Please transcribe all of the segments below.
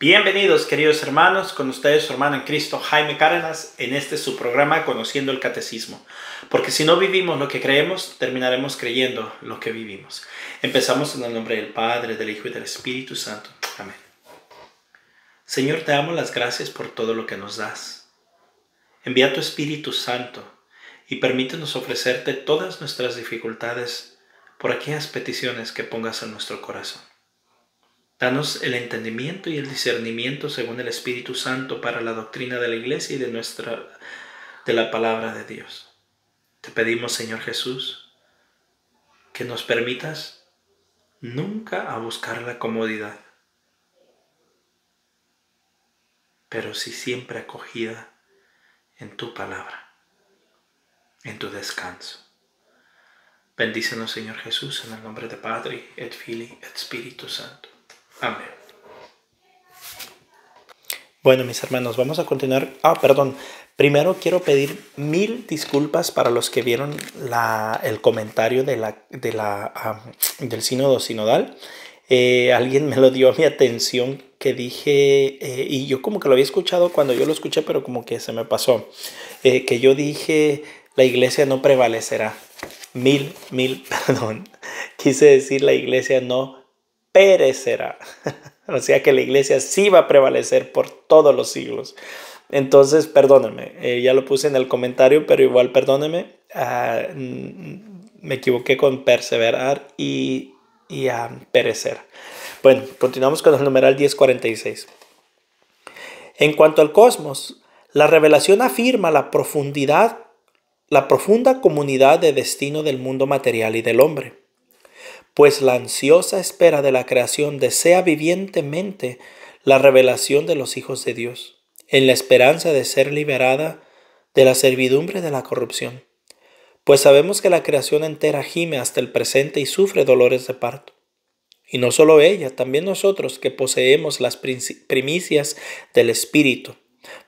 Bienvenidos queridos hermanos, con ustedes su hermano en Cristo Jaime Cárdenas en este su programa Conociendo el Catecismo. Porque si no vivimos lo que creemos, terminaremos creyendo lo que vivimos. Empezamos en el nombre del Padre, del Hijo y del Espíritu Santo. Amén. Señor, te damos las gracias por todo lo que nos das. Envía tu Espíritu Santo y permítenos ofrecerte todas nuestras dificultades por aquellas peticiones que pongas en nuestro corazón. Danos el entendimiento y el discernimiento según el Espíritu Santo para la doctrina de la iglesia y de nuestra de la palabra de Dios. Te pedimos, Señor Jesús, que nos permitas nunca a buscar la comodidad, pero sí siempre acogida en tu palabra, en tu descanso. Bendícenos, Señor Jesús, en el nombre de Padre, et Fili, et Espíritu Santo. Bueno, mis hermanos, vamos a continuar. Ah, perdón. Primero quiero pedir mil disculpas para los que vieron la, el comentario de la, de la, del sínodo sinodal. Eh, alguien me lo dio a mi atención que dije, eh, y yo como que lo había escuchado cuando yo lo escuché, pero como que se me pasó, eh, que yo dije, la iglesia no prevalecerá. Mil, mil, perdón. Quise decir, la iglesia no perecerá. o sea que la iglesia sí va a prevalecer por todos los siglos. Entonces, perdónenme, eh, ya lo puse en el comentario, pero igual perdónenme. Ah, mm, me equivoqué con perseverar y, ah, perecer. Bueno, continuamos con el numeral 1046. En cuanto al cosmos, la revelación afirma la profundidad, la profunda comunidad de destino del mundo material y del hombre pues la ansiosa espera de la creación desea vivientemente la revelación de los hijos de Dios, en la esperanza de ser liberada de la servidumbre de la corrupción, pues sabemos que la creación entera gime hasta el presente y sufre dolores de parto. Y no solo ella, también nosotros que poseemos las primicias del Espíritu,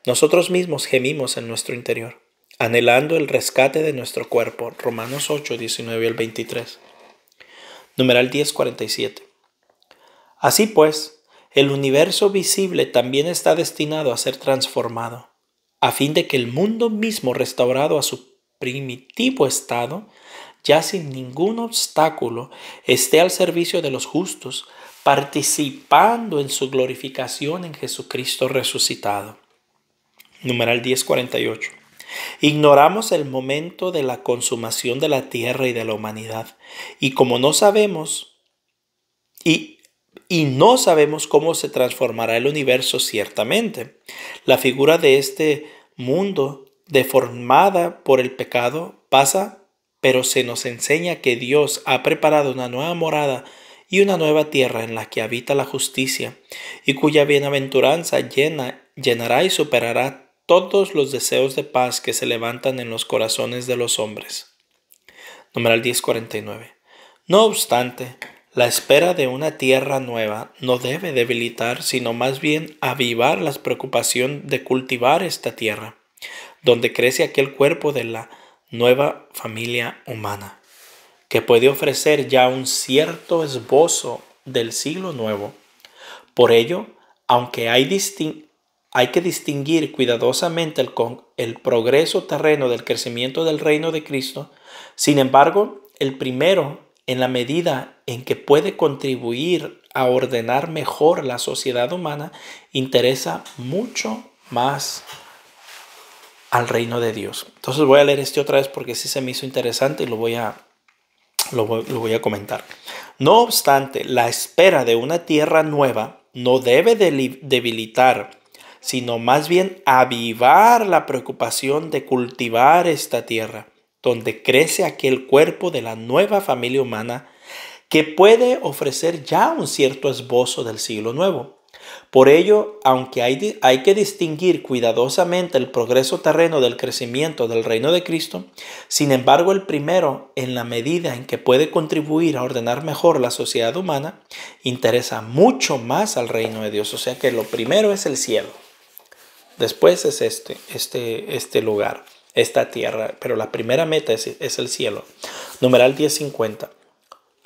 nosotros mismos gemimos en nuestro interior, anhelando el rescate de nuestro cuerpo. Romanos 8, 19 al 23. Numeral 1047. Así pues, el universo visible también está destinado a ser transformado, a fin de que el mundo mismo restaurado a su primitivo estado, ya sin ningún obstáculo, esté al servicio de los justos, participando en su glorificación en Jesucristo resucitado. Numeral 1048. Ignoramos el momento de la consumación de la tierra y de la humanidad. Y como no sabemos, y, y no sabemos cómo se transformará el universo ciertamente, la figura de este mundo deformada por el pecado pasa, pero se nos enseña que Dios ha preparado una nueva morada y una nueva tierra en la que habita la justicia y cuya bienaventuranza llena, llenará y superará todos los deseos de paz que se levantan en los corazones de los hombres. Numeral 1049. No obstante, la espera de una tierra nueva no debe debilitar, sino más bien avivar la preocupación de cultivar esta tierra, donde crece aquel cuerpo de la nueva familia humana, que puede ofrecer ya un cierto esbozo del siglo nuevo. Por ello, aunque hay, hay que distinguir cuidadosamente el, el progreso terreno del crecimiento del reino de Cristo. Sin embargo, el primero, en la medida en que puede contribuir a ordenar mejor la sociedad humana, interesa mucho más al reino de Dios. Entonces voy a leer este otra vez porque sí se me hizo interesante y lo voy a, lo voy a comentar. No obstante, la espera de una tierra nueva no debe debilitar sino más bien avivar la preocupación de cultivar esta tierra, donde crece aquel cuerpo de la nueva familia humana que puede ofrecer ya un cierto esbozo del siglo nuevo. Por ello, aunque hay, hay, que distinguir cuidadosamente el progreso terreno del crecimiento del reino de Cristo, sin embargo el primero, en la medida en que puede contribuir a ordenar mejor la sociedad humana, interesa mucho más al reino de Dios. O sea que lo primero es el cielo. Después es este, este, este lugar, esta tierra, pero la primera meta es, es el cielo. Numeral 1050.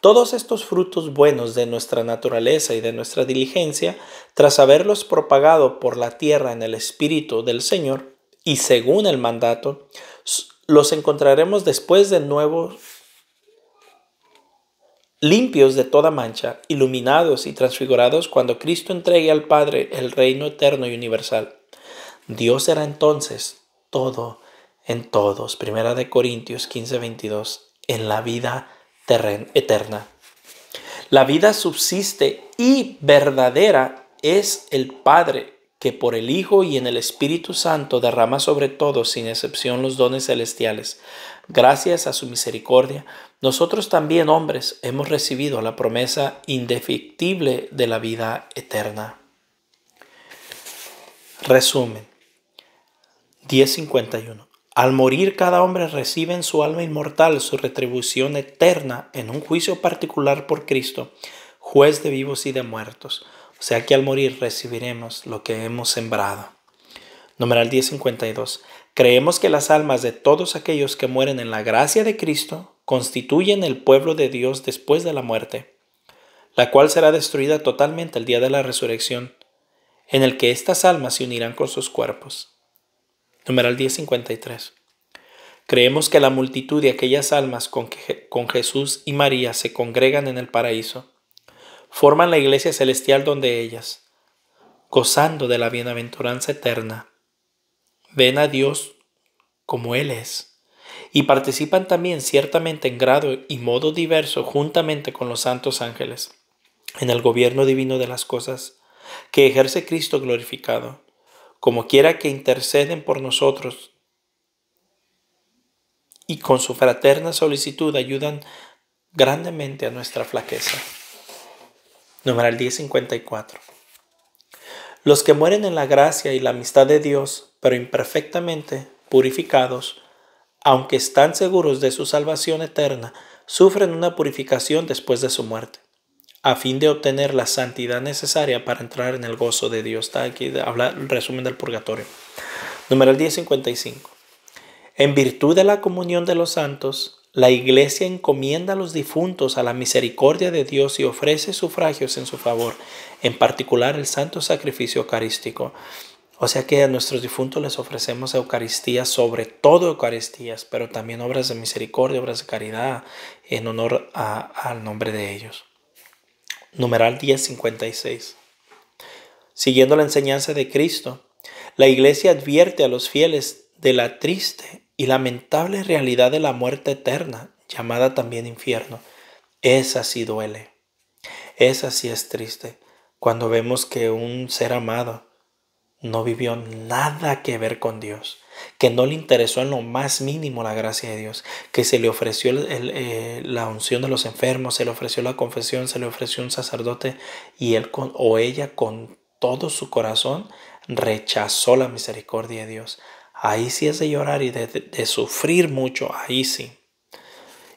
Todos estos frutos buenos de nuestra naturaleza y de nuestra diligencia, tras haberlos propagado por la tierra en el Espíritu del Señor y según el mandato, los encontraremos después de nuevo limpios de toda mancha, iluminados y transfigurados cuando Cristo entregue al Padre el reino eterno y universal. Dios será entonces todo en todos. Primera de Corintios 15, 22. En la vida eterna. La vida subsiste y verdadera es el Padre que por el Hijo y en el Espíritu Santo derrama sobre todos, sin excepción, los dones celestiales. Gracias a su misericordia, nosotros también, hombres, hemos recibido la promesa indefectible de la vida eterna. Resumen. 10.51. Al morir cada hombre recibe en su alma inmortal su retribución eterna en un juicio particular por Cristo, juez de vivos y de muertos. O sea que al morir recibiremos lo que hemos sembrado. Numeral 10.52. Creemos que las almas de todos aquellos que mueren en la gracia de Cristo constituyen el pueblo de Dios después de la muerte, la cual será destruida totalmente el día de la resurrección, en el que estas almas se unirán con sus cuerpos. Número 1053. Creemos que la multitud de aquellas almas con, que, con Jesús y María se congregan en el paraíso forman la iglesia celestial donde ellas, gozando de la bienaventuranza eterna, ven a Dios como Él es y participan también ciertamente en grado y modo diverso juntamente con los santos ángeles en el gobierno divino de las cosas que ejerce Cristo glorificado como quiera que interceden por nosotros y con su fraterna solicitud ayudan grandemente a nuestra flaqueza. Número 1054. Los que mueren en la gracia y la amistad de Dios, pero imperfectamente purificados, aunque están seguros de su salvación eterna, sufren una purificación después de su muerte a fin de obtener la santidad necesaria para entrar en el gozo de Dios. Está aquí, el resumen del purgatorio. Número 1055. En virtud de la comunión de los santos, la iglesia encomienda a los difuntos a la misericordia de Dios y ofrece sufragios en su favor, en particular el santo sacrificio eucarístico. O sea que a nuestros difuntos les ofrecemos eucaristías sobre todo Eucaristías, pero también obras de misericordia, obras de caridad, en honor al nombre de ellos numeral 1056. Siguiendo la enseñanza de Cristo, la Iglesia advierte a los fieles de la triste y lamentable realidad de la muerte eterna, llamada también infierno. Esa sí duele. Esa sí es triste cuando vemos que un ser amado no vivió nada que ver con Dios, que no le interesó en lo más mínimo la gracia de Dios, que se le ofreció eh, la unción de los enfermos, se le ofreció la confesión, se le ofreció un sacerdote y él o ella con todo su corazón rechazó la misericordia de Dios. Ahí sí es de llorar y de, de sufrir mucho, ahí sí.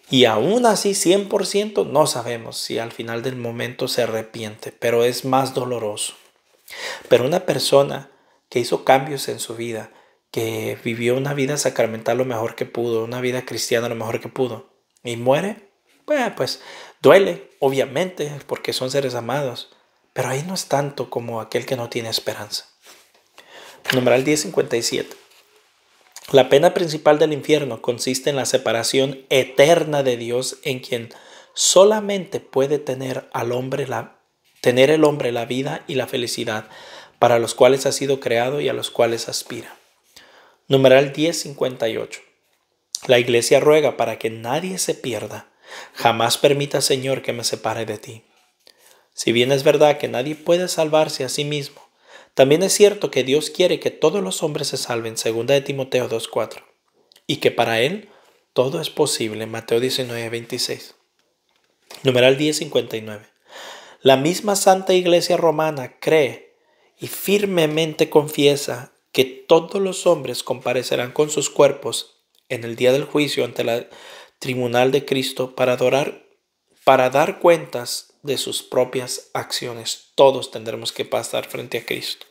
Y aún así, 100% no sabemos si al final del momento se arrepiente, pero es más doloroso. Pero una persona que hizo cambios en su vida, que vivió una vida sacramental lo mejor que pudo, una vida cristiana lo mejor que pudo, y muere, pues, pues duele, obviamente, porque son seres amados, pero ahí no es tanto como aquel que no tiene esperanza. Numeral 1057. La pena principal del infierno consiste en la separación eterna de Dios en quien solamente puede tener al hombre la tener el hombre la vida y la felicidad para los cuales ha sido creado y a los cuales aspira. Numeral 1058. La iglesia ruega para que nadie se pierda. Jamás permita, Señor, que me separe de ti. Si bien es verdad que nadie puede salvarse a sí mismo, también es cierto que Dios quiere que todos los hombres se salven, segunda de Timoteo 2.4, y que para Él todo es posible, Mateo 19.26. Numeral 10.59. La misma Santa Iglesia Romana cree y firmemente confiesa que todos los hombres comparecerán con sus cuerpos en el día del juicio ante el tribunal de Cristo para adorar, para dar cuentas de sus propias acciones. Todos tendremos que pasar frente a Cristo.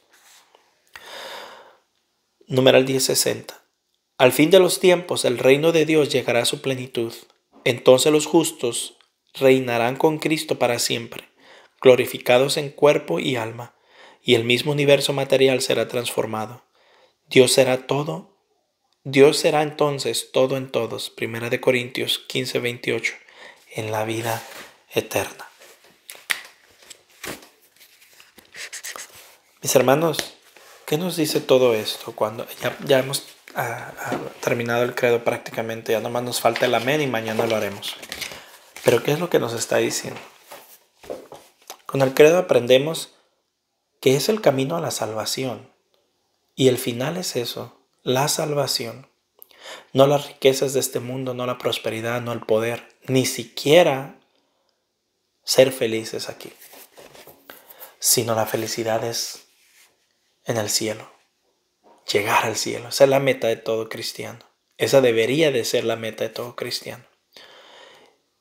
Número 1060. Al fin de los tiempos el reino de Dios llegará a su plenitud. Entonces los justos reinarán con Cristo para siempre, glorificados en cuerpo y alma y el mismo universo material será transformado. Dios será todo. Dios será entonces todo en todos. Primera de Corintios 15, 28. En la vida eterna. Mis hermanos, ¿qué nos dice todo esto? Cuando ya, hemos ah, ah, terminado el credo prácticamente, ya nomás nos falta el amén y mañana lo haremos. Pero ¿qué es lo que nos está diciendo? Con el credo aprendemos que es el camino a la salvación. Y el final es eso, la salvación. No las riquezas de este mundo, no la prosperidad, no el poder, ni siquiera ser felices aquí, sino la felicidad es en el cielo, llegar al cielo. Esa es la meta de todo cristiano. Esa debería de ser la meta de todo cristiano.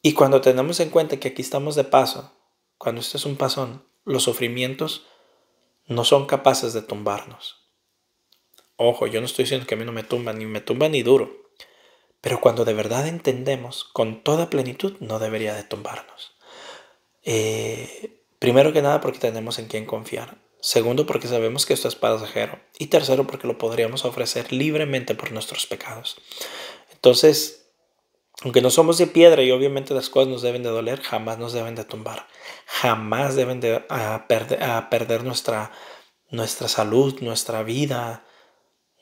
Y cuando tenemos en cuenta que aquí estamos de paso, cuando esto es un pasón, los sufrimientos no son capaces de tumbarnos. Ojo, yo no estoy diciendo que a mí no me tumban, ni me tumban ni duro. Pero cuando de verdad entendemos con toda plenitud, no debería de tumbarnos. Eh, primero que nada porque tenemos en quién confiar. Segundo porque sabemos que esto es pasajero. Y tercero porque lo podríamos ofrecer libremente por nuestros pecados. Entonces, aunque no somos de piedra y obviamente las cosas nos deben de doler, jamás nos deben de tumbar, jamás deben de ah, ah, perder, nuestra, nuestra salud, nuestra vida,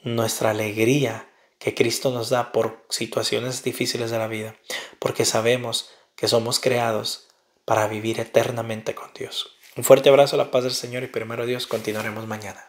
nuestra alegría que Cristo nos da por situaciones difíciles de la vida, porque sabemos que somos creados para vivir eternamente con Dios. Un fuerte abrazo, la paz del Señor y primero Dios, continuaremos mañana.